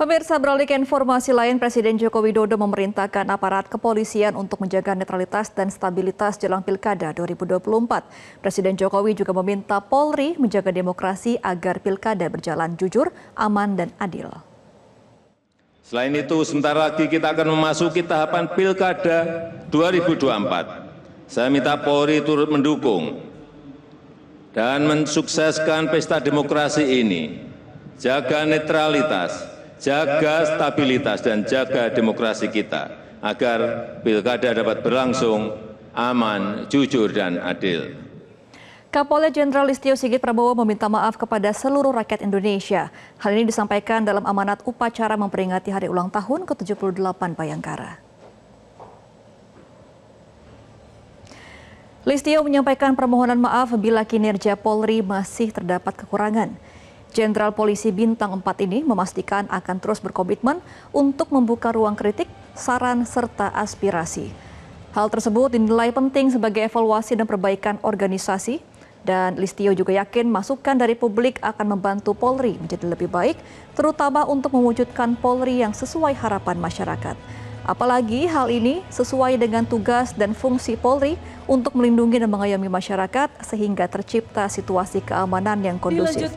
Pemirsa beralih ke informasi lain, Presiden Joko Widodo memerintahkan aparat kepolisian untuk menjaga netralitas dan stabilitas jelang Pilkada 2024. Presiden Jokowi juga meminta Polri menjaga demokrasi agar Pilkada berjalan jujur, aman, dan adil. Selain itu, sebentar lagi kita akan memasuki tahapan Pilkada 2024. Saya minta Polri turut mendukung dan mensukseskan pesta demokrasi ini. Jaga netralitas, jaga stabilitas dan jaga demokrasi kita agar pilkada dapat berlangsung aman, jujur, dan adil. Kapolda Jenderal Listio Sigit Prabowo meminta maaf kepada seluruh rakyat Indonesia. Hal ini disampaikan dalam amanat upacara memperingati hari ulang tahun ke-78 Bayangkara. Listio menyampaikan permohonan maaf bila kinerja Polri masih terdapat kekurangan. Jenderal Polisi Bintang 4 ini memastikan akan terus berkomitmen untuk membuka ruang kritik, saran, serta aspirasi. Hal tersebut dinilai penting sebagai evaluasi dan perbaikan organisasi dan Listio juga yakin masukan dari publik akan membantu Polri menjadi lebih baik, terutama untuk mewujudkan Polri yang sesuai harapan masyarakat. Apalagi hal ini sesuai dengan tugas dan fungsi Polri untuk melindungi dan mengayomi masyarakat sehingga tercipta situasi keamanan yang kondusif.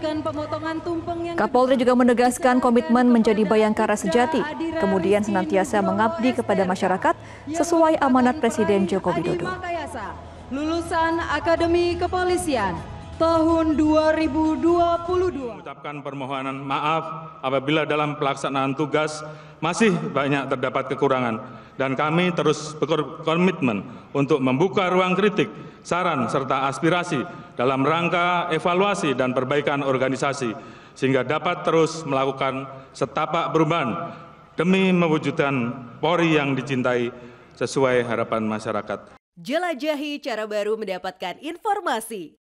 Kapolri juga menegaskan komitmen menjadi bayangkara sejati, kemudian senantiasa mengabdi kepada masyarakat sesuai amanat Presiden Joko Widodo. Lulusan Akademi Kepolisian tahun 2022. Mengucapkan permohonan maaf apabila dalam pelaksanaan tugas masih banyak terdapat kekurangan dan kami terus berkomitmen untuk membuka ruang kritik, saran serta aspirasi dalam rangka evaluasi dan perbaikan organisasi sehingga dapat terus melakukan setapak perubahan demi mewujudkan Polri yang dicintai sesuai harapan masyarakat. Jelajahi cara baru mendapatkan informasi.